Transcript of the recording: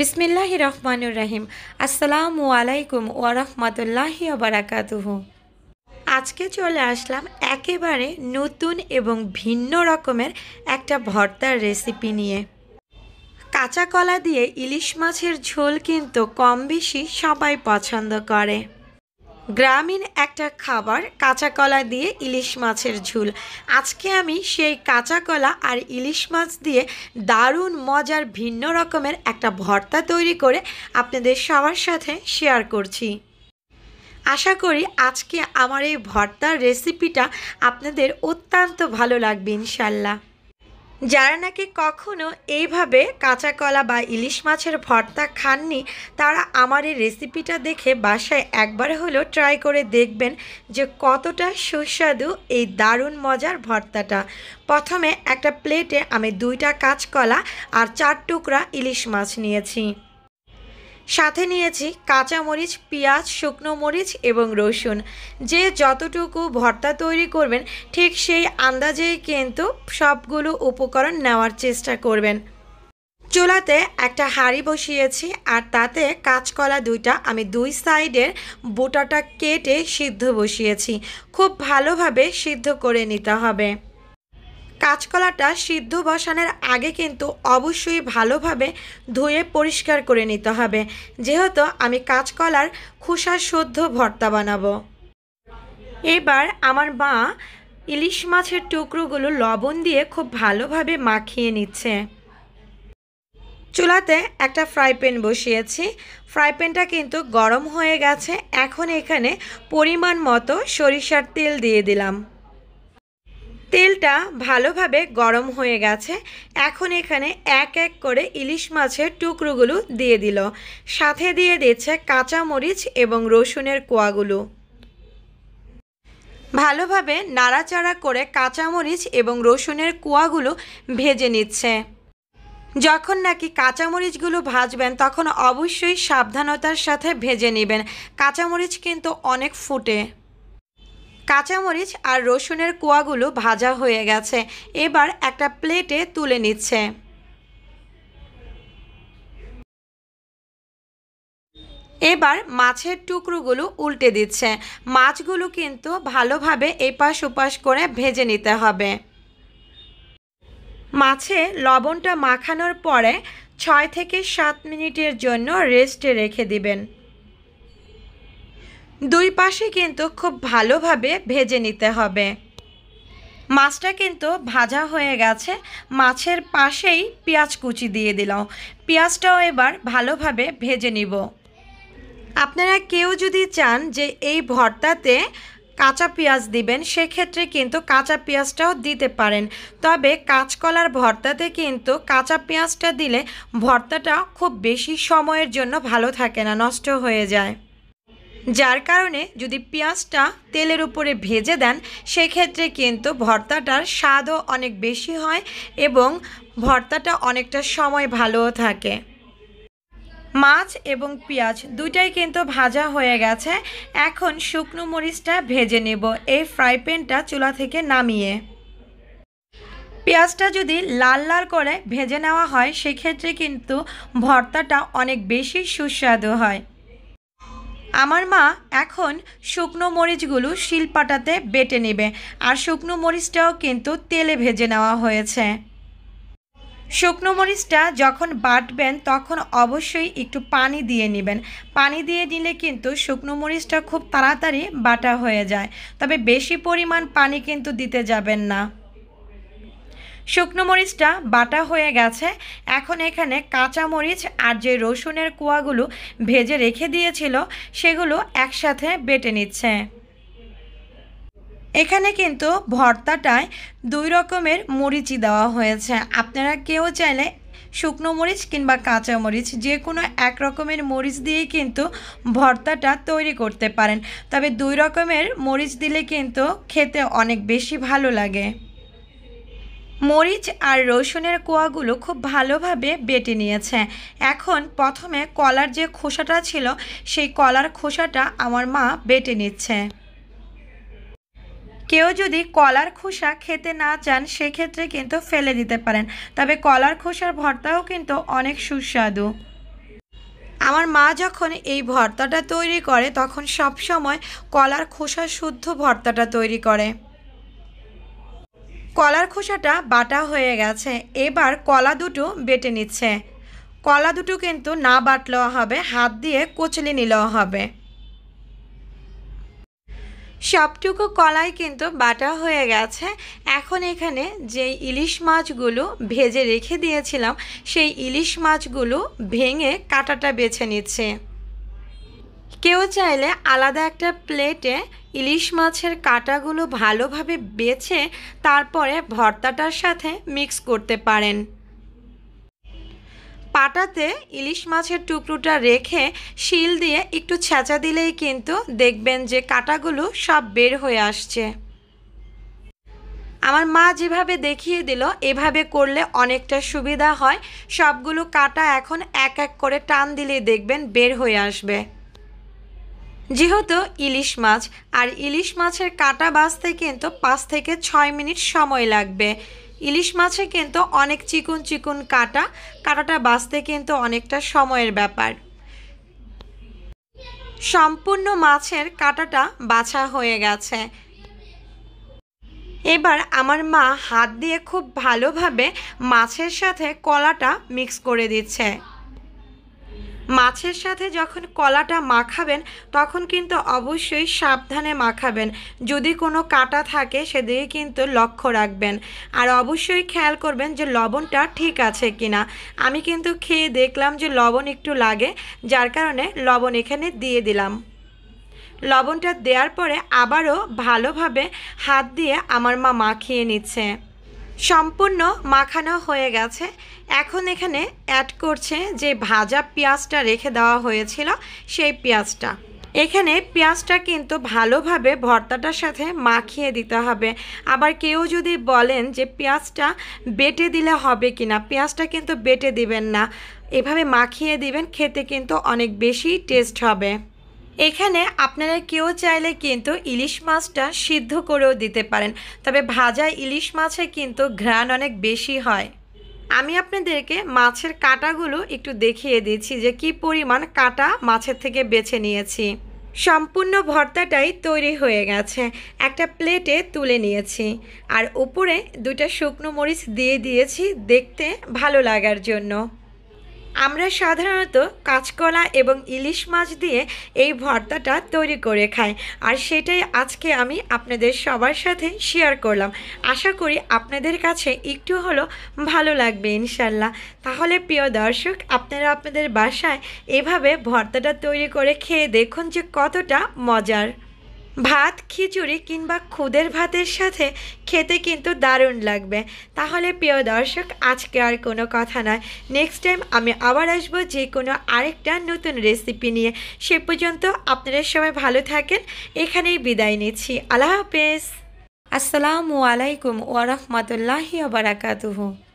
বিসমিল্লাহ রহমানুর রাহিম আসসালামু আলাইকুম ওয়ারহমতুল্লাহি আবরাকাতুহ আজকে চলে আসলাম একেবারে নতুন এবং ভিন্ন রকমের একটা ভর্তার রেসিপি নিয়ে কাঁচা কলা দিয়ে ইলিশ মাছের ঝোল কিন্তু কম বেশি সবাই পছন্দ করে গ্রামীণ একটা খাবার কাঁচা কলা দিয়ে ইলিশ মাছের ঝুল আজকে আমি সেই কাঁচা কলা আর ইলিশ মাছ দিয়ে দারুণ মজার ভিন্ন রকমের একটা ভর্তা তৈরি করে আপনাদের সবার সাথে শেয়ার করছি আশা করি আজকে আমার এই ভর্তার রেসিপিটা আপনাদের অত্যন্ত ভালো লাগবে ইনশাল্লাহ যারা নাকি কখনো এইভাবে কাঁচা কলা বা ইলিশ মাছের ভর্তা খাননি তারা আমার এই রেসিপিটা দেখে বাসায় একবার হলেও ট্রাই করে দেখবেন যে কতটা সুস্বাদু এই দারুণ মজার ভর্তাটা প্রথমে একটা প্লেটে আমি দুইটা কাঁচকলা আর চার টুকরা ইলিশ মাছ নিয়েছি সাথে নিয়েছি কাঁচামরিচ পেঁয়াজ শুকনো মরিচ এবং রসুন যে যতটুকু ভর্তা তৈরি করবেন ঠিক সেই আন্দাজেই কিন্তু সবগুলো উপকরণ নেওয়ার চেষ্টা করবেন চুলাতে একটা হাঁড়ি বসিয়েছি আর তাতে কাঁচকলা দুইটা আমি দুই সাইডের বুটাটা কেটে সিদ্ধ বসিয়েছি খুব ভালোভাবে সিদ্ধ করে নিতে হবে কাঁচকলাটা সিদ্ধ বসানোর আগে কিন্তু অবশ্যই ভালোভাবে ধুয়ে পরিষ্কার করে নিতে হবে যেহেতু আমি কাঁচকলার খুসা শুদ্ধ ভর্তা বানাবো এবার আমার মা ইলিশ মাছের টুকরোগুলো লবণ দিয়ে খুব ভালোভাবে মাখিয়ে নিচ্ছে চুলাতে একটা ফ্রাই প্যান বসিয়েছি ফ্রাই প্যানটা কিন্তু গরম হয়ে গেছে এখন এখানে পরিমাণ মতো সরিষার তেল দিয়ে দিলাম তেলটা ভালোভাবে গরম হয়ে গেছে এখন এখানে এক এক করে ইলিশ মাছের টুকরোগুলো দিয়ে দিল সাথে দিয়ে দিচ্ছে কাঁচামরিচ এবং রসুনের কোয়াগুলো ভালোভাবে নাড়াচাড়া করে কাঁচামরিচ এবং রসুনের কোয়াগুলো ভেজে নিচ্ছে যখন নাকি কাঁচামরিচগুলো ভাজবেন তখন অবশ্যই সাবধানতার সাথে ভেজে নেবেন কাঁচামরিচ কিন্তু অনেক ফুটে কাঁচামরিচ আর রসুনের কোয়াগুলো ভাজা হয়ে গেছে এবার একটা প্লেটে তুলে নিচ্ছে এবার মাছের টুকরোগুলো উল্টে দিচ্ছে মাছগুলো কিন্তু ভালোভাবে এপাশ ওপাশ করে ভেজে নিতে হবে মাছে লবণটা মাখানোর পরে ছয় থেকে সাত মিনিটের জন্য রেস্টে রেখে দিবেন দুই পাশে কিন্তু খুব ভালোভাবে ভেজে নিতে হবে মাছটা কিন্তু ভাজা হয়ে গেছে মাছের পাশেই পেঁয়াজ কুচি দিয়ে দিলাম পেঁয়াজটাও এবার ভালোভাবে ভেজে নিব আপনারা কেউ যদি চান যে এই ভর্তাতে কাঁচা পেঁয়াজ দিবেন সেক্ষেত্রে কিন্তু কাঁচা পেঁয়াজটাও দিতে পারেন তবে কাঁচকলার ভর্তাতে কিন্তু কাঁচা পেঁয়াজটা দিলে ভর্তাটা খুব বেশি সময়ের জন্য ভালো থাকে না নষ্ট হয়ে যায় যার কারণে যদি পেঁয়াজটা তেলের উপরে ভেজে দেন সেক্ষেত্রে কিন্তু ভর্তাটার স্বাদও অনেক বেশি হয় এবং ভর্তাটা অনেকটা সময় ভালোও থাকে মাছ এবং পেঁয়াজ দুটাই কিন্তু ভাজা হয়ে গেছে এখন শুকনো মরিচটা ভেজে নেব এই ফ্রাই প্যানটা চুলা থেকে নামিয়ে পেঁয়াজটা যদি লাল লাল করে ভেজে নেওয়া হয় সেক্ষেত্রে কিন্তু ভর্তাটা অনেক বেশি সুস্বাদু হয় আমার মা এখন শুকনো মরিচগুলো শিলপাটাতে বেটে নেবে আর শুকনো মরিচটাও কিন্তু তেলে ভেজে নেওয়া হয়েছে শুকনো মরিচটা যখন বাটবেন তখন অবশ্যই একটু পানি দিয়ে নেবেন পানি দিয়ে নিলে কিন্তু শুকনো মরিচটা খুব তাড়াতাড়ি বাটা হয়ে যায় তবে বেশি পরিমাণ পানি কিন্তু দিতে যাবেন না শুকনো মরিচটা বাটা হয়ে গেছে এখন এখানে কাঁচা মরিচ আর যে রসুনের কুয়াগুলো ভেজে রেখে দিয়েছিল সেগুলো একসাথে বেটে নিচ্ছে এখানে কিন্তু ভর্তাটায় দুই রকমের মরিচই দেওয়া হয়েছে আপনারা কেউ চাইলে শুকনো মরিচ কিংবা কাঁচা মরিচ যে কোনো এক রকমের মরিচ দিয়ে কিন্তু ভর্তাটা তৈরি করতে পারেন তবে দুই রকমের মরিচ দিলে কিন্তু খেতে অনেক বেশি ভালো লাগে মরিচ আর রসুনের কোয়াগুলো খুব ভালোভাবে বেটে নিয়েছে এখন প্রথমে কলার যে খোসাটা ছিল সেই কলার খোসাটা আমার মা বেটে নিচ্ছে কেউ যদি কলার খোসা খেতে না চান সেক্ষেত্রে কিন্তু ফেলে দিতে পারেন তবে কলার খোসার ভর্তাও কিন্তু অনেক সুস্বাদু আমার মা যখন এই ভর্তাটা তৈরি করে তখন সব সময় কলার খোসা শুদ্ধ ভর্তাটা তৈরি করে কলার খোসাটা বাটা হয়ে গেছে এবার কলা দুটো বেটে নিচ্ছে কলা দুটো কিন্তু না বাটলেও হবে হাত দিয়ে কুচলে নিলেও হবে সবটুকু কলাই কিন্তু বাটা হয়ে গেছে এখন এখানে যে ইলিশ মাছগুলো ভেজে রেখে দিয়েছিলাম সেই ইলিশ মাছগুলো ভেঙে কাটাটা বেছে নিচ্ছে কেউ চাইলে আলাদা একটা প্লেটে ইলিশ মাছের কাটাগুলো ভালোভাবে বেছে তারপরে ভর্তাটার সাথে মিক্স করতে পারেন পাটাতে ইলিশ মাছের টুকরোটা রেখে শিল দিয়ে একটু ছেঁচা দিলেই কিন্তু দেখবেন যে কাটাগুলো সব বের হয়ে আসছে আমার মা যেভাবে দেখিয়ে দিল এভাবে করলে অনেকটা সুবিধা হয় সবগুলো কাটা এখন এক এক করে টান দিলে দেখবেন বের হয়ে আসবে যেহেতু ইলিশ মাছ আর ইলিশ মাছের কাটা বাঁচতে কিন্তু পাঁচ থেকে ছয় মিনিট সময় লাগবে ইলিশ মাছে কিন্তু অনেক চিকুন চিকুন কাটা কাটাটা বাঁচতে কিন্তু অনেকটা সময়ের ব্যাপার সম্পূর্ণ মাছের কাটাটা বাছা হয়ে গেছে এবার আমার মা হাত দিয়ে খুব ভালোভাবে মাছের সাথে কলাটা মিক্স করে দিচ্ছে মাছের সাথে যখন কলাটা মাখাবেন তখন কিন্তু অবশ্যই সাবধানে মাখাবেন যদি কোনো কাটা থাকে সেদিকে কিন্তু লক্ষ্য রাখবেন আর অবশ্যই খেয়াল করবেন যে লবণটা ঠিক আছে কিনা আমি কিন্তু খেয়ে দেখলাম যে লবণ একটু লাগে যার কারণে লবণ এখানে দিয়ে দিলাম লবণটা দেওয়ার পরে আবারও ভালোভাবে হাত দিয়ে আমার মা মাখিয়ে নিচ্ছে সম্পূর্ণ মাখানো হয়ে গেছে এখন এখানে অ্যাড করছে যে ভাজা পেঁয়াজটা রেখে দেওয়া হয়েছিল সেই পেঁয়াজটা এখানে পেঁয়াজটা কিন্তু ভালোভাবে ভর্তাটার সাথে মাখিয়ে দিতে হবে আবার কেউ যদি বলেন যে পেঁয়াজটা বেটে দিলে হবে কি না পেঁয়াজটা কিন্তু বেটে দিবেন না এভাবে মাখিয়ে দিবেন খেতে কিন্তু অনেক বেশি টেস্ট হবে এখানে আপনারা কেউ চাইলে কিন্তু ইলিশ মাছটা সিদ্ধ করেও দিতে পারেন তবে ভাজা ইলিশ মাছে কিন্তু ঘ্রাণ অনেক বেশি হয় আমি আপনাদেরকে মাছের কাটাগুলো একটু দেখিয়ে দিচ্ছি যে কি পরিমাণ কাটা মাছের থেকে বেছে নিয়েছি সম্পূর্ণ ভর্তাটাই তৈরি হয়ে গেছে একটা প্লেটে তুলে নিয়েছি আর উপরে দুটা শুকনো মরিচ দিয়ে দিয়েছি দেখতে ভালো লাগার জন্য আমরা সাধারণত কাঁচকলা এবং ইলিশ মাছ দিয়ে এই ভর্তাটা তৈরি করে খাই আর সেটাই আজকে আমি আপনাদের সবার সাথে শেয়ার করলাম আশা করি আপনাদের কাছে একটু হলো ভালো লাগবে ইনশাল্লাহ তাহলে প্রিয় দর্শক আপনারা আপনাদের বাসায় এভাবে ভর্তাটা তৈরি করে খেয়ে দেখুন যে কতটা মজার ভাত খিচুড়ি কিংবা খুদের ভাতের সাথে খেতে কিন্তু দারুণ লাগবে তাহলে প্রিয় দর্শক আজকে আর কোনো কথা নয় নেক্সট টাইম আমি আবার আসব যে কোনো আরেকটা নতুন রেসিপি নিয়ে সে পর্যন্ত আপনারা সবাই ভালো থাকেন এখানেই বিদায় নিচ্ছি আল্লাহ হাফেজ আসসালামু আলাইকুম ওয়ারহমতুল্লাহি আবরাকাতুহু